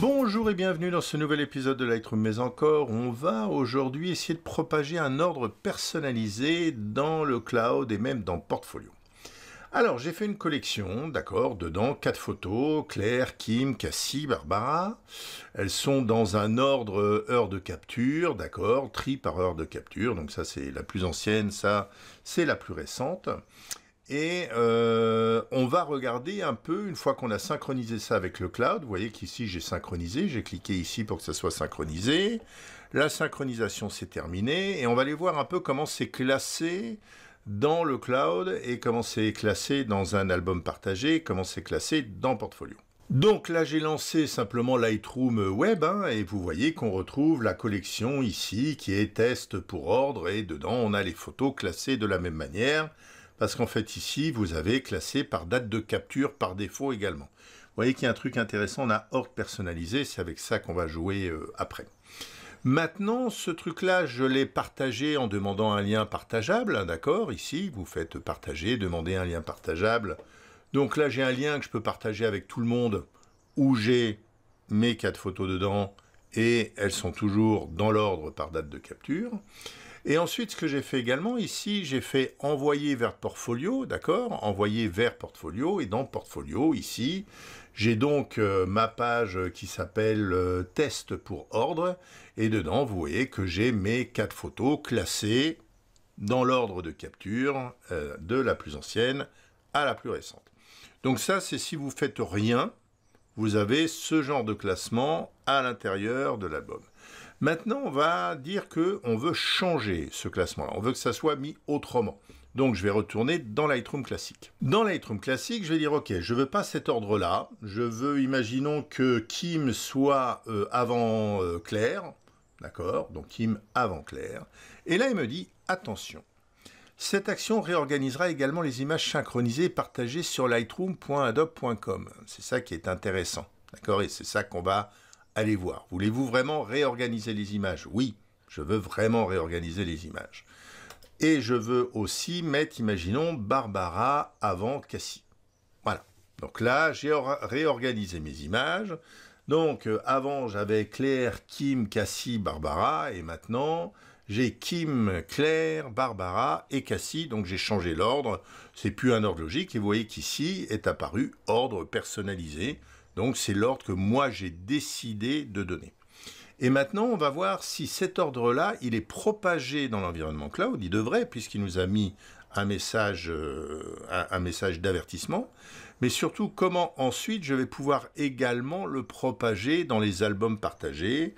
Bonjour et bienvenue dans ce nouvel épisode de Lightroom. Mais encore, on va aujourd'hui essayer de propager un ordre personnalisé dans le cloud et même dans Portfolio. Alors, j'ai fait une collection, d'accord, dedans, quatre photos, Claire, Kim, Cassie, Barbara. Elles sont dans un ordre heure de capture, d'accord, tri par heure de capture. Donc ça, c'est la plus ancienne, ça, c'est la plus récente. Et euh, on va regarder un peu, une fois qu'on a synchronisé ça avec le cloud, vous voyez qu'ici j'ai synchronisé, j'ai cliqué ici pour que ça soit synchronisé. La synchronisation s'est terminée et on va aller voir un peu comment c'est classé dans le cloud et comment c'est classé dans un album partagé, comment c'est classé dans Portfolio. Donc là j'ai lancé simplement Lightroom Web hein, et vous voyez qu'on retrouve la collection ici qui est test pour ordre et dedans on a les photos classées de la même manière parce qu'en fait ici, vous avez classé par date de capture par défaut également. Vous voyez qu'il y a un truc intéressant, on a ordre personnalisé, c'est avec ça qu'on va jouer euh, après. Maintenant, ce truc-là, je l'ai partagé en demandant un lien partageable, d'accord Ici, vous faites partager, demander un lien partageable. Donc là, j'ai un lien que je peux partager avec tout le monde, où j'ai mes quatre photos dedans, et elles sont toujours dans l'ordre par date de capture. Et ensuite, ce que j'ai fait également ici, j'ai fait envoyer vers portfolio, d'accord Envoyer vers portfolio, et dans portfolio, ici, j'ai donc euh, ma page qui s'appelle euh, test pour ordre, et dedans, vous voyez que j'ai mes quatre photos classées dans l'ordre de capture euh, de la plus ancienne à la plus récente. Donc ça, c'est si vous faites rien, vous avez ce genre de classement à l'intérieur de l'album. Maintenant, on va dire que on veut changer ce classement-là. On veut que ça soit mis autrement. Donc je vais retourner dans Lightroom classique. Dans Lightroom classique, je vais dire ok, je veux pas cet ordre-là. Je veux, imaginons que Kim soit euh, avant euh, Claire, d'accord Donc Kim avant Claire. Et là, il me dit attention. Cette action réorganisera également les images synchronisées et partagées sur lightroom.adobe.com. C'est ça qui est intéressant, d'accord Et c'est ça qu'on va allez voir. Voulez-vous vraiment réorganiser les images Oui, je veux vraiment réorganiser les images. Et je veux aussi mettre, imaginons, Barbara avant Cassie. Voilà. Donc là, j'ai réorganisé mes images. Donc euh, avant, j'avais Claire, Kim, Cassie, Barbara. Et maintenant, j'ai Kim, Claire, Barbara et Cassie. Donc j'ai changé l'ordre. C'est plus un ordre logique. Et vous voyez qu'ici est apparu ordre personnalisé. Donc c'est l'ordre que moi j'ai décidé de donner. Et maintenant, on va voir si cet ordre-là, il est propagé dans l'environnement cloud. Il devrait, puisqu'il nous a mis un message, euh, un message d'avertissement. Mais surtout, comment ensuite je vais pouvoir également le propager dans les albums partagés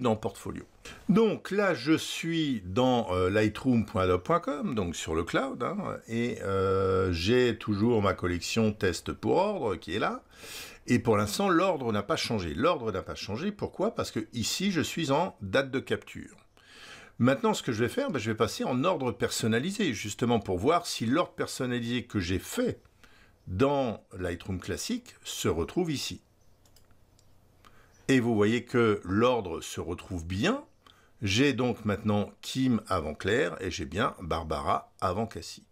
dans Portfolio. Donc là, je suis dans euh, lightroom.adobe.com, donc sur le cloud, hein, et euh, j'ai toujours ma collection test pour ordre qui est là. Et pour l'instant, l'ordre n'a pas changé. L'ordre n'a pas changé, pourquoi Parce que ici, je suis en date de capture. Maintenant, ce que je vais faire, ben, je vais passer en ordre personnalisé, justement pour voir si l'ordre personnalisé que j'ai fait dans Lightroom classique se retrouve ici. Et vous voyez que l'ordre se retrouve bien. J'ai donc maintenant Kim avant Claire et j'ai bien Barbara avant Cassie.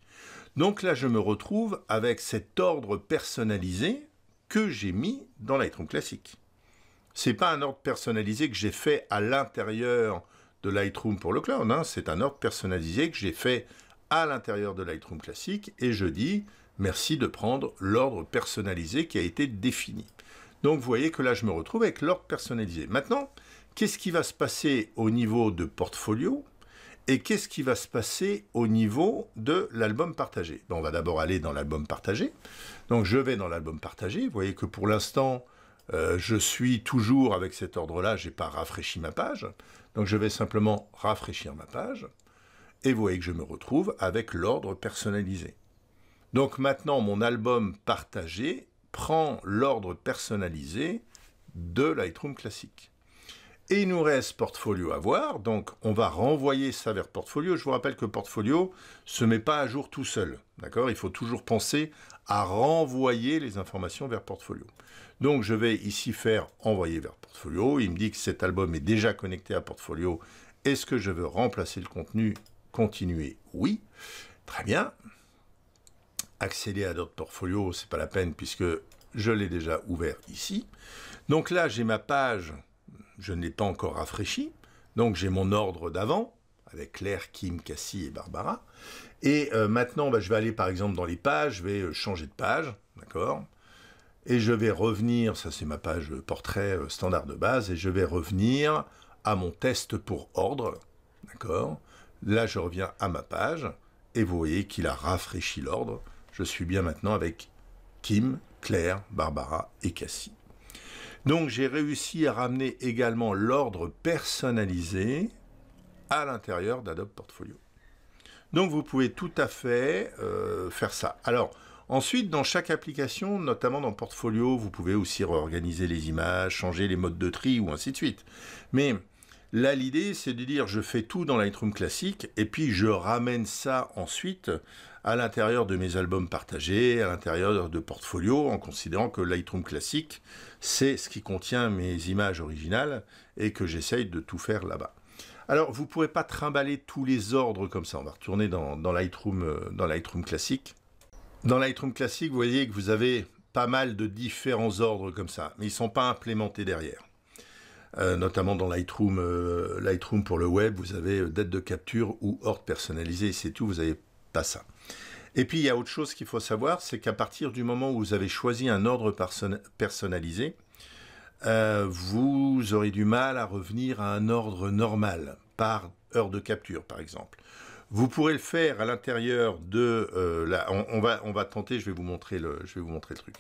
Donc là, je me retrouve avec cet ordre personnalisé que j'ai mis dans Lightroom classique. C'est pas un ordre personnalisé que j'ai fait à l'intérieur de Lightroom pour le cloud. Hein. C'est un ordre personnalisé que j'ai fait à l'intérieur de Lightroom classique et je dis merci de prendre l'ordre personnalisé qui a été défini. Donc vous voyez que là, je me retrouve avec l'ordre personnalisé. Maintenant, qu'est-ce qui va se passer au niveau de portfolio et qu'est-ce qui va se passer au niveau de l'album partagé ben, On va d'abord aller dans l'album partagé. Donc je vais dans l'album partagé. Vous voyez que pour l'instant, euh, je suis toujours avec cet ordre-là, je n'ai pas rafraîchi ma page. Donc je vais simplement rafraîchir ma page. Et vous voyez que je me retrouve avec l'ordre personnalisé. Donc maintenant, mon album partagé prend l'ordre personnalisé de Lightroom classique. Et il nous reste Portfolio à voir, donc on va renvoyer ça vers Portfolio. Je vous rappelle que Portfolio se met pas à jour tout seul, d'accord Il faut toujours penser à renvoyer les informations vers Portfolio. Donc je vais ici faire envoyer vers Portfolio. Il me dit que cet album est déjà connecté à Portfolio. Est-ce que je veux remplacer le contenu Continuer Oui. Très bien. Accéder à d'autres portfolios, c'est pas la peine puisque je l'ai déjà ouvert ici. Donc là, j'ai ma page, je ne l'ai pas encore rafraîchi Donc j'ai mon ordre d'avant, avec Claire, Kim, Cassie et Barbara. Et euh, maintenant, bah, je vais aller par exemple dans les pages, je vais euh, changer de page, d'accord Et je vais revenir, ça c'est ma page portrait euh, standard de base, et je vais revenir à mon test pour ordre, d'accord Là, je reviens à ma page, et vous voyez qu'il a rafraîchi l'ordre. Je suis bien maintenant avec Kim, Claire, Barbara et Cassie. Donc j'ai réussi à ramener également l'ordre personnalisé à l'intérieur d'Adobe Portfolio. Donc vous pouvez tout à fait euh, faire ça. Alors ensuite, dans chaque application, notamment dans Portfolio, vous pouvez aussi réorganiser les images, changer les modes de tri ou ainsi de suite. Mais Là, l'idée, c'est de dire, je fais tout dans Lightroom classique, et puis je ramène ça ensuite à l'intérieur de mes albums partagés, à l'intérieur de Portfolio en considérant que Lightroom classique, c'est ce qui contient mes images originales, et que j'essaye de tout faire là-bas. Alors, vous ne pourrez pas trimballer tous les ordres comme ça. On va retourner dans, dans, Lightroom, euh, dans Lightroom classique. Dans Lightroom classique, vous voyez que vous avez pas mal de différents ordres comme ça, mais ils ne sont pas implémentés derrière. Euh, notamment dans euh, Lightroom, pour le web, vous avez euh, date de capture ou ordre personnalisé, c'est tout, vous n'avez pas ça. Et puis il y a autre chose qu'il faut savoir, c'est qu'à partir du moment où vous avez choisi un ordre personnalisé, vous aurez du mal à revenir à un ordre normal, par heure de capture par exemple. Vous pourrez le faire à l'intérieur de on, va, on va tenter, je vais, vous montrer je vais vous montrer le truc.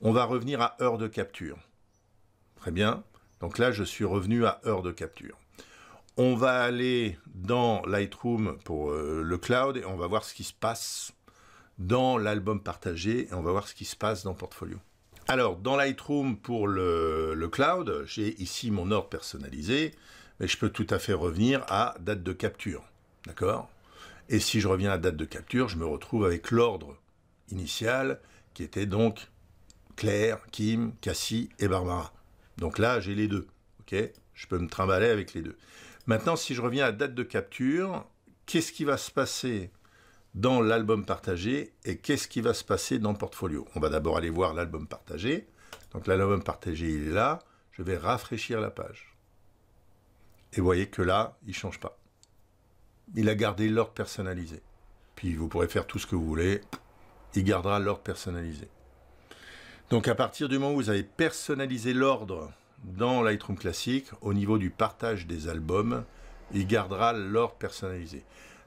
On va revenir à heure de capture. Très bien. Donc là, je suis revenu à heure de capture. On va aller dans Lightroom pour euh, le cloud et on va voir ce qui se passe dans l'album partagé et on va voir ce qui se passe dans Portfolio. Alors, dans Lightroom pour le, le cloud, j'ai ici mon ordre personnalisé, mais je peux tout à fait revenir à date de capture. D'accord Et si je reviens à date de capture, je me retrouve avec l'ordre initial qui était donc Claire, Kim, Cassie et Barbara. Donc là, j'ai les deux. Ok, je peux me trimballer avec les deux. Maintenant, si je reviens à date de capture, qu'est-ce qui va se passer dans l'album partagé et qu'est-ce qui va se passer dans le portfolio On va d'abord aller voir l'album partagé. Donc l'album partagé, il est là. Je vais rafraîchir la page. Et vous voyez que là, il ne change pas. Il a gardé l'ordre personnalisé. Puis vous pourrez faire tout ce que vous voulez. Il gardera l'ordre personnalisé. Donc à partir du moment où vous avez personnalisé l'ordre dans Lightroom classique, au niveau du partage des albums, il gardera l'ordre personnalisé.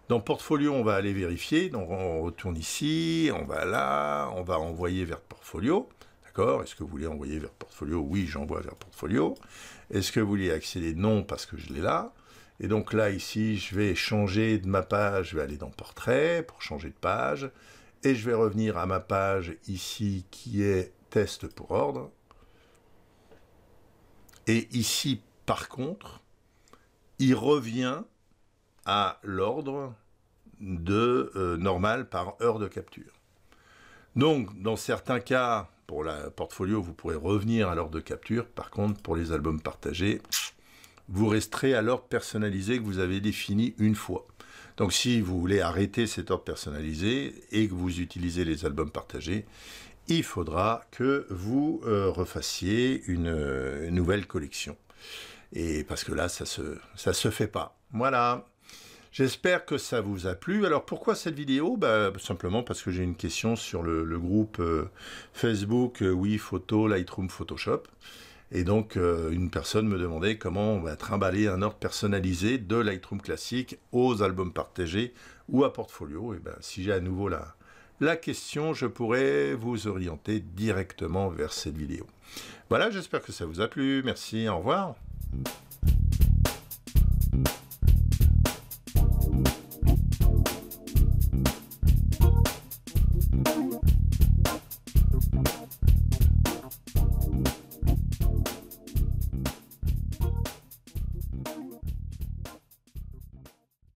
Dans Portfolio, on va aller vérifier. Donc on retourne ici, on va là, on va envoyer vers Portfolio. D'accord Est-ce que vous voulez envoyer vers Portfolio Oui, j'envoie vers Portfolio. Est-ce que vous voulez accéder Non, parce que je l'ai là. Et donc là, ici, je vais changer de ma page. Je vais aller dans Portrait pour changer de page. Et je vais revenir à ma page ici qui est test pour ordre. Et ici, par contre, il revient à l'ordre de euh, normal par heure de capture. Donc, dans certains cas, pour la portfolio, vous pourrez revenir à l'ordre de capture. Par contre, pour les albums partagés, vous resterez à l'ordre personnalisé que vous avez défini une fois. Donc, si vous voulez arrêter cet ordre personnalisé et que vous utilisez les albums partagés, il faudra que vous euh, refassiez une, euh, nouvelle collection. Et parce que là, ça se, ça se fait pas. Voilà. J'espère que ça vous a plu. Alors pourquoi cette vidéo bah, Simplement parce que j'ai une question sur le, groupe euh, Facebook Oui Photo Lightroom Photoshop. Et donc une personne me demandait comment on va trimballer un ordre personnalisé de Lightroom classique aux albums partagés ou à portfolio. Et ben si j'ai à nouveau la, la question, je pourrais vous orienter directement vers cette vidéo. Voilà, j'espère que ça vous a plu. Merci, au revoir.